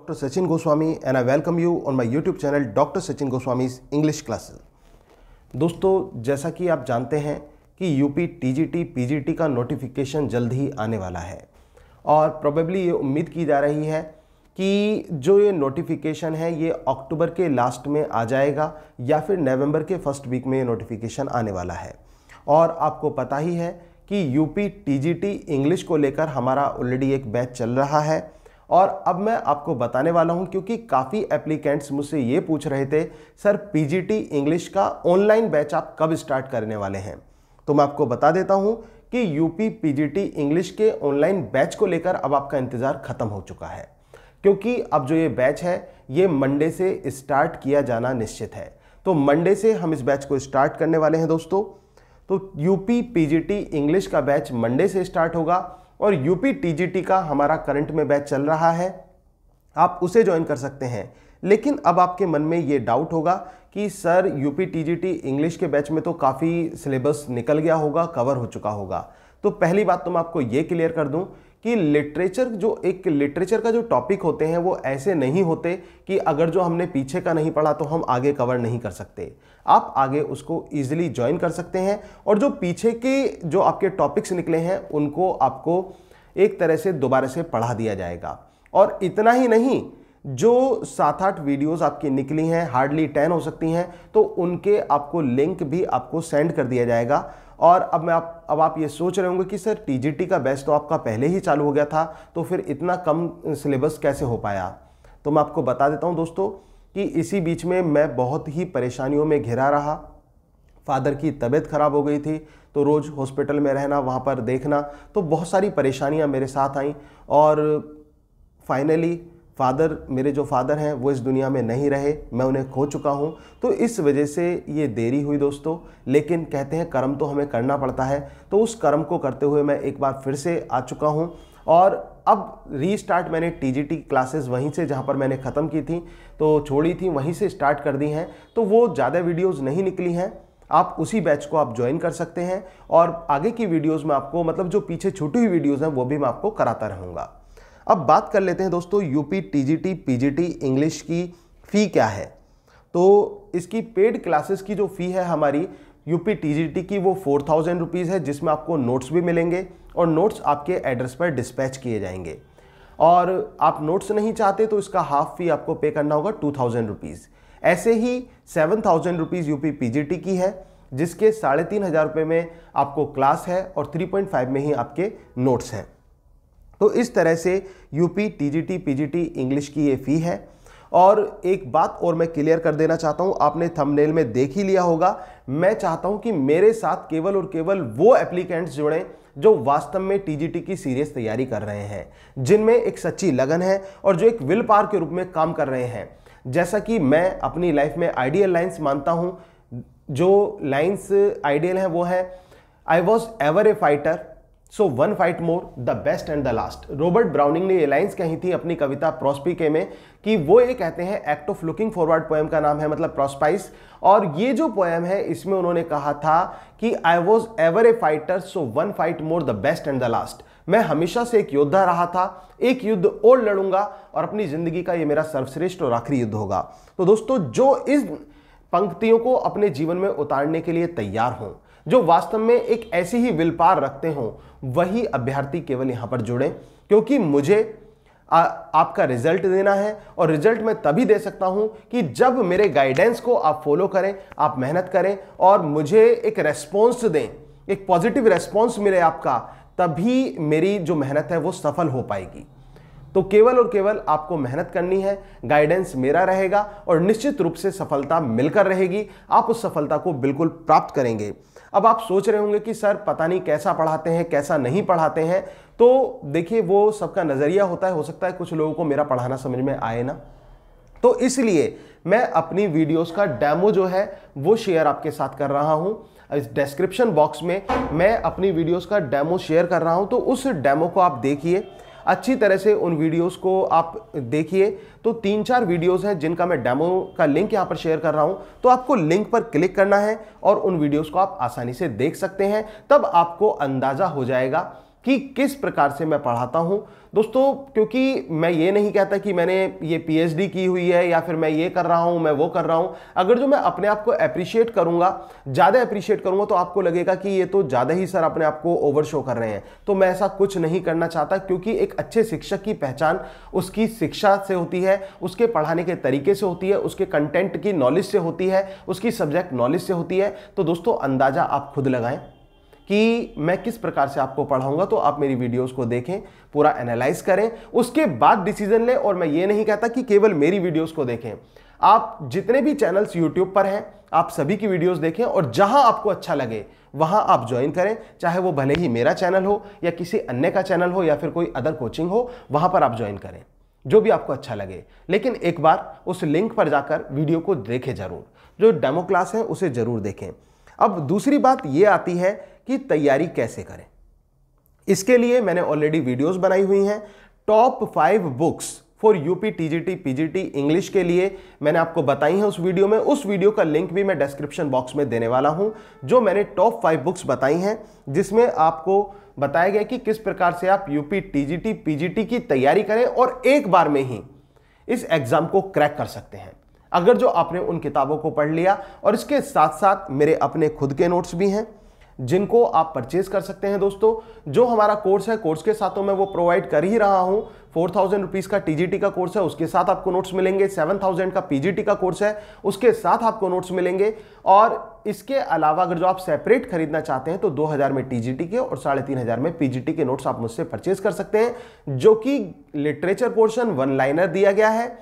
doctor Sachin Goswami and I welcome you on my YouTube channel doctor Sachin Goswami English classes दोस्तों जैसा कि आप जानते हैं कि यूपी टीजीटी पीजीटी का नोटिफिकेशन जल्द ही आने वाला है और प्रोबेबली ये उम्मीद की जा रही है कि जो ये नोटिफिकेशन है ये अक्टूबर के लास्ट में आ जाएगा या फिर नवंबर के फर्स्ट वीक में ये नोटिफिकेशन आने वाला है और आपको पता ही है कि यूपी टीजीटी इंग्लिश को लेकर हमारा ऑलरेडी एक बैच चल रहा है और अब मैं आपको बताने वाला हूं क्योंकि काफ़ी एप्लीकेंट्स मुझसे ये पूछ रहे थे सर पीजीटी इंग्लिश का ऑनलाइन बैच आप कब स्टार्ट करने वाले हैं तो मैं आपको बता देता हूं कि यूपी पीजीटी इंग्लिश के ऑनलाइन बैच को लेकर अब आपका इंतज़ार ख़त्म हो चुका है क्योंकि अब जो ये बैच है ये मंडे से स्टार्ट किया जाना निश्चित है तो मंडे से हम इस बैच को स्टार्ट करने वाले हैं दोस्तों तो यूपी पीजीटी इंग्लिश का बैच मंडे से स्टार्ट होगा और यूपी टीजीटी का हमारा करंट में बैच चल रहा है आप उसे ज्वाइन कर सकते हैं लेकिन अब आपके मन में ये डाउट होगा कि सर यूपी टीजीटी इंग्लिश के बैच में तो काफ़ी सिलेबस निकल गया होगा कवर हो चुका होगा तो पहली बात तो मैं आपको ये क्लियर कर दूं कि लिटरेचर जो एक लिटरेचर का जो टॉपिक होते हैं वो ऐसे नहीं होते कि अगर जो हमने पीछे का नहीं पढ़ा तो हम आगे कवर नहीं कर सकते आप आगे उसको ईजिली ज्वाइन कर सकते हैं और जो पीछे के जो आपके टॉपिक्स निकले हैं उनको आपको एक तरह से दोबारा से पढ़ा दिया जाएगा और इतना ही नहीं जो सात आठ वीडियोस आपकी निकली हैं हार्डली टेन हो सकती हैं तो उनके आपको लिंक भी आपको सेंड कर दिया जाएगा और अब मैं आप अब आप ये सोच रहे होंगे कि सर टी का बैच तो आपका पहले ही चालू हो गया था तो फिर इतना कम सिलेबस कैसे हो पाया तो मैं आपको बता देता हूँ दोस्तों कि इसी बीच में मैं बहुत ही परेशानियों में घिरा रहा फादर की तबीयत खराब हो गई थी तो रोज़ हॉस्पिटल में रहना वहाँ पर देखना तो बहुत सारी परेशानियाँ मेरे साथ आईं और फाइनली फादर मेरे जो फादर हैं वो इस दुनिया में नहीं रहे मैं उन्हें खो चुका हूँ तो इस वजह से ये देरी हुई दोस्तों लेकिन कहते हैं कर्म तो हमें करना पड़ता है तो उस कर्म को करते हुए मैं एक बार फिर से आ चुका हूँ और अब रीस्टार्ट मैंने टीजीटी क्लासेस वहीं से जहाँ पर मैंने ख़त्म की थी तो छोड़ी थी वहीं से स्टार्ट कर दी हैं तो वो ज़्यादा वीडियोज़ नहीं निकली हैं आप उसी बैच को आप ज्वाइन कर सकते हैं और आगे की वीडियोज़ में आपको मतलब जो पीछे छूटी हुई वीडियोज़ हैं वो भी मैं आपको कराता रहूँगा अब बात कर लेते हैं दोस्तों यूपी टीजीटी पीजीटी इंग्लिश की फ़ी क्या है तो इसकी पेड क्लासेस की जो फ़ी है हमारी यूपी टीजीटी की वो फोर थाउजेंड रुपीज़ है जिसमें आपको नोट्स भी मिलेंगे और नोट्स आपके एड्रेस पर डिस्पैच किए जाएंगे और आप नोट्स नहीं चाहते तो इसका हाफ फी आपको पे करना होगा टू थाउजेंड रुपीज़ ऐसे ही seven thousand rupees UP PGT की है जिसके साढ़े तीन हज़ार रुपये में आपको क्लास है और थ्री पॉइंट फाइव में ही आपके नोट्स हैं तो इस तरह से यूपी टीजीटी पीजीटी इंग्लिश की ये फ़ी है और एक बात और मैं क्लियर कर देना चाहता हूँ आपने थंबनेल में देख ही लिया होगा मैं चाहता हूँ कि मेरे साथ केवल और केवल वो एप्लीकेंट्स जुड़ें जो वास्तव में टीजीटी की सीरियस तैयारी कर रहे हैं जिनमें एक सच्ची लगन है और जो एक विल पार के रूप में काम कर रहे हैं जैसा कि मैं अपनी लाइफ में आइडियल लाइन्स मानता हूँ जो लाइन्स आइडियल हैं वो है I was ever a fighter so one fight more the best and the last Robert Browning ने ये लाइन्स कही थी अपनी कविता प्रोस्पी के में कि वो ये कहते हैं act of looking forward poem का नाम है मतलब प्रोस्पाइस और ये जो पोएम है इसमें उन्होंने कहा था कि I was ever a fighter so one fight more the best and the last मैं हमेशा से एक योद्धा रहा था एक युद्ध और लड़ूंगा और अपनी जिंदगी का ये मेरा सर्वश्रेष्ठ और आखिरी युद्ध होगा तो दोस्तों जो इस पंक्तियों को अपने जीवन में उतारने के लिए तैयार हों जो वास्तव में एक ऐसी ही विलपार रखते हों वही अभ्यर्थी केवल यहां पर जुड़े क्योंकि मुझे आ, आपका रिजल्ट देना है और रिजल्ट मैं तभी दे सकता हूं कि जब मेरे गाइडेंस को आप फॉलो करें आप मेहनत करें और मुझे एक रेस्पॉन्स दें एक पॉजिटिव रेस्पॉन्स मिले आपका तभी मेरी जो मेहनत है वो सफल हो पाएगी तो केवल और केवल आपको मेहनत करनी है गाइडेंस मेरा रहेगा और निश्चित रूप से सफलता मिलकर रहेगी आप उस सफलता को बिल्कुल प्राप्त करेंगे अब आप सोच रहे होंगे कि सर पता नहीं कैसा पढ़ाते हैं कैसा नहीं पढ़ाते हैं तो देखिए वो सबका नज़रिया होता है हो सकता है कुछ लोगों को मेरा पढ़ाना समझ में आए ना तो इसलिए मैं अपनी वीडियोस का डेमो जो है वो शेयर आपके साथ कर रहा हूँ इस डिस्क्रिप्शन बॉक्स में मैं अपनी वीडियोस का डेमो शेयर कर रहा हूं तो उस डेमो को आप देखिए अच्छी तरह से उन वीडियोस को आप देखिए तो तीन चार वीडियोस हैं जिनका मैं डेमो का लिंक यहाँ पर शेयर कर रहा हूँ तो आपको लिंक पर क्लिक करना है और उन वीडियोस को आप आसानी से देख सकते हैं तब आपको अंदाज़ा हो जाएगा कि किस प्रकार से मैं पढ़ाता हूँ दोस्तों क्योंकि मैं ये नहीं कहता कि मैंने ये पीएचडी की हुई है या फिर मैं ये कर रहा हूँ मैं वो कर रहा हूँ अगर जो मैं अपने आप को अप्रिशिएट करूँगा ज़्यादा अप्रिशिएट करूँगा तो आपको लगेगा कि ये तो ज़्यादा ही सर अपने आप को ओवर शो कर रहे हैं तो मैं ऐसा कुछ नहीं करना चाहता क्योंकि एक अच्छे शिक्षक की पहचान उसकी शिक्षा से होती है उसके पढ़ाने के तरीके से होती है उसके कंटेंट की नॉलेज से होती है उसकी सब्जेक्ट नॉलेज से होती है तो दोस्तों अंदाज़ा आप खुद लगाएं कि मैं किस प्रकार से आपको पढ़ाऊंगा तो आप मेरी वीडियोस को देखें पूरा एनालाइज करें उसके बाद डिसीजन लें और मैं ये नहीं कहता कि केवल मेरी वीडियोस को देखें आप जितने भी चैनल्स यूट्यूब पर हैं आप सभी की वीडियोस देखें और जहां आपको अच्छा लगे वहां आप ज्वाइन करें चाहे वो भले ही मेरा चैनल हो या किसी अन्य का चैनल हो या फिर कोई अदर कोचिंग हो वहां पर आप ज्वाइन करें जो भी आपको अच्छा लगे लेकिन एक बार उस लिंक पर जाकर वीडियो को देखें जरूर जो डेमो क्लास है उसे जरूर देखें अब दूसरी बात ये आती है की तैयारी कैसे करें इसके लिए मैंने ऑलरेडी वीडियोस बनाई हुई हैं top five books for UP TGT PGT English के लिए मैंने आपको बताई है उस वीडियो में उस वीडियो का लिंक भी मैं डिस्क्रिप्शन बॉक्स में देने वाला हूं जो मैंने टॉप फाइव बुक्स बताई हैं जिसमें आपको बताया गया कि किस प्रकार से आप यूपी टीजीटी पीजीटी की तैयारी करें और एक बार में ही इस एग्जाम को क्रैक कर सकते हैं अगर जो आपने उन किताबों को पढ़ लिया और इसके साथ साथ मेरे अपने खुद के नोट्स भी हैं जिनको आप परचेज कर सकते हैं दोस्तों जो हमारा कोर्स है कोर्स के साथ तो मैं वो प्रोवाइड कर ही रहा हूँ फोर थाउजेंड रुपीज़ का टीजीटी का कोर्स है उसके साथ आपको नोट्स मिलेंगे सेवन थाउजेंड का पीजीटी का कोर्स है उसके साथ आपको नोट्स मिलेंगे और इसके अलावा अगर जो आप सेपरेट खरीदना चाहते हैं तो दो हज़ार में टीजीटी के और साढ़े तीन हज़ार में पीजीटी के नोट्स आप मुझसे परचेज कर सकते हैं जो कि लिटरेचर पोर्शन वन लाइनर दिया गया है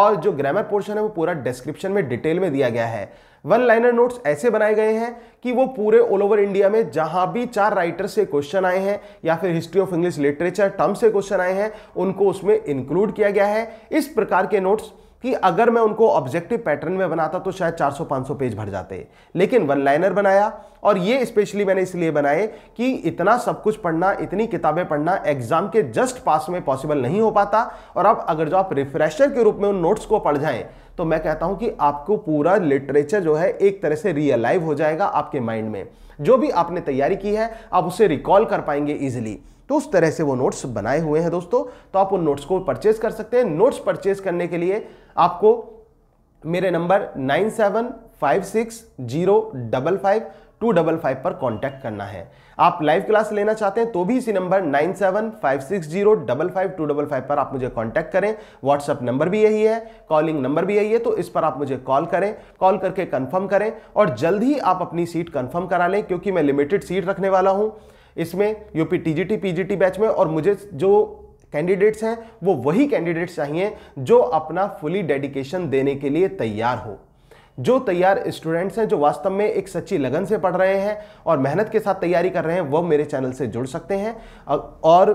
और जो ग्रामर पोर्शन है वो पूरा डिस्क्रिप्शन में डिटेल में दिया गया है वन लाइनर नोट्स ऐसे बनाए गए हैं कि वो पूरे ऑल ओवर इंडिया में जहां भी चार राइटर से क्वेश्चन आए हैं या फिर history of English literature term से क्वेश्चन आए हैं उनको उसमें इंक्लूड किया गया है इस प्रकार के नोट्स कि अगर मैं उनको ऑब्जेक्टिव पैटर्न में बनाता तो शायद 400-500 पेज भर जाते लेकिन वन लाइनर बनाया और ये स्पेशली मैंने इसलिए बनाए कि इतना सब कुछ पढ़ना इतनी किताबें पढ़ना एग्जाम के जस्ट पास में पॉसिबल नहीं हो पाता और अब अगर जो आप रिफ्रेशर के रूप में उन नोट्स को पढ़ जाएं तो मैं कहता हूं कि आपको पूरा लिटरेचर जो है एक तरह से रियलाइव हो जाएगा आपके माइंड में जो भी आपने तैयारी की है आप उसे रिकॉल कर पाएंगे इजिली तो उस तरह से वो नोट्स बनाए हुए हैं दोस्तों तो आप उन नोट्स को परचेज कर सकते हैं नोट्स परचेज करने के लिए आपको मेरे number nine seven five six zero double five two double five पर कॉन्टैक्ट करना है आप लाइव क्लास लेना चाहते हैं तो भी इसी number nine seven five six zero double five two double five पर आप मुझे कॉन्टैक्ट करें व्हाट्सअप नंबर भी यही है कॉलिंग नंबर भी यही है तो इस पर आप मुझे कॉल करें कॉल करके कन्फर्म करें और जल्द ही आप अपनी सीट कन्फर्म करा लें क्योंकि मैं लिमिटेड सीट रखने वाला हूँ इसमें यूपी टी जी बैच में और मुझे जो कैंडिडेट्स हैं वो वही कैंडिडेट्स चाहिए जो अपना फुली डेडिकेशन देने के लिए तैयार हो जो तैयार स्टूडेंट्स हैं जो वास्तव में एक सच्ची लगन से पढ़ रहे हैं और मेहनत के साथ तैयारी कर रहे हैं वह मेरे चैनल से जुड़ सकते हैं और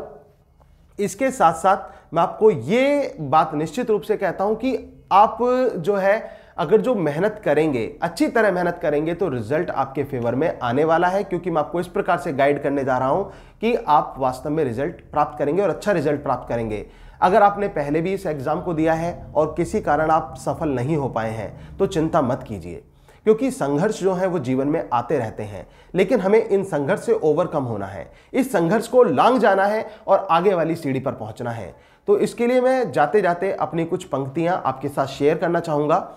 इसके साथ साथ मैं आपको ये बात निश्चित रूप से कहता हूँ कि आप जो है अगर जो मेहनत करेंगे अच्छी तरह मेहनत करेंगे तो रिजल्ट आपके फेवर में आने वाला है क्योंकि मैं आपको इस प्रकार से गाइड करने जा रहा हूं कि आप वास्तव में रिजल्ट प्राप्त करेंगे और अच्छा रिजल्ट प्राप्त करेंगे अगर आपने पहले भी इस एग्ज़ाम को दिया है और किसी कारण आप सफल नहीं हो पाए हैं तो चिंता मत कीजिए क्योंकि संघर्ष जो है वो जीवन में आते रहते हैं लेकिन हमें इन संघर्ष से ओवरकम होना है इस संघर्ष को लांग जाना है और आगे वाली सीढ़ी पर पहुंचना है तो इसके लिए मैं जाते जाते अपनी कुछ पंक्तियां आपके साथ शेयर करना चाहूँगा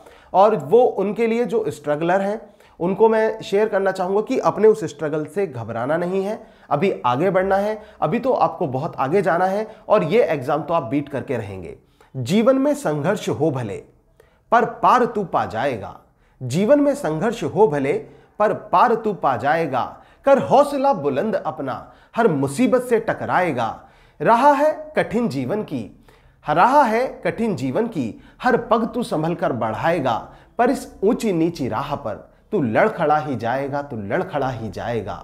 और वो उनके लिए जो स्ट्रगलर हैं उनको मैं शेयर करना चाहूँगा कि अपने उस स्ट्रगल से घबराना नहीं है अभी आगे बढ़ना है अभी तो आपको बहुत आगे जाना है और ये एग्ज़ाम तो आप बीट करके रहेंगे जीवन में संघर्ष हो भले पर पार तू पा जाएगा जीवन में संघर्ष हो भले पर पार तू पा जाएगा कर हौसला बुलंद अपना हर मुसीबत से टकराएगा रहा है कठिन जीवन की रहा है कठिन जीवन की हर पग तू संभल कर बढ़ाएगा पर इस ऊंची नीची राह पर तू लड़ खड़ा ही जाएगा तू लड़ खड़ा ही जाएगा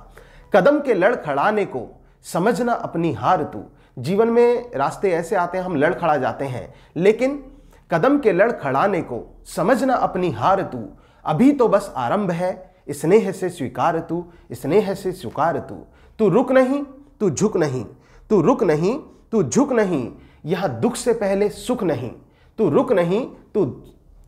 कदम के लड़ खड़ाने को समझना अपनी हार तू जीवन में रास्ते ऐसे आते हैं हम लड़ खड़ा जाते हैं लेकिन कदम के लड़ खड़ाने को समझना अपनी हार तू अभी तो बस आरंभ है स्नेह से स्वीकार तू स्नेह से स्वीकार तू तू रुक नहीं तू झुक नहीं तू रुक नहीं तू झुक नहीं यह दुख से पहले सुख नहीं तू रुक नहीं तू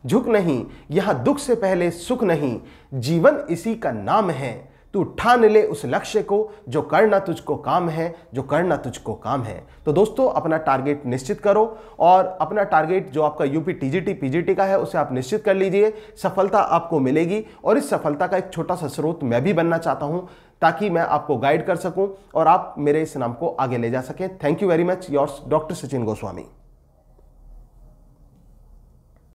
झुक नहीं यहां दुख से पहले सुख नहीं जीवन इसी का नाम है तू ठान ले उस लक्ष्य को जो करना तुझको काम है जो करना तुझको काम है तो दोस्तों अपना टारगेट निश्चित करो और अपना टारगेट जो आपका यूपी टीजीटी पीजीटी का है उसे आप निश्चित कर लीजिए सफलता आपको मिलेगी और इस सफलता का एक छोटा सा स्रोत मैं भी बनना चाहता हूँ ताकि मैं आपको गाइड कर सकूँ और आप मेरे इस नाम को आगे ले जा सकें thank you very much yours doctor Sachin Goswami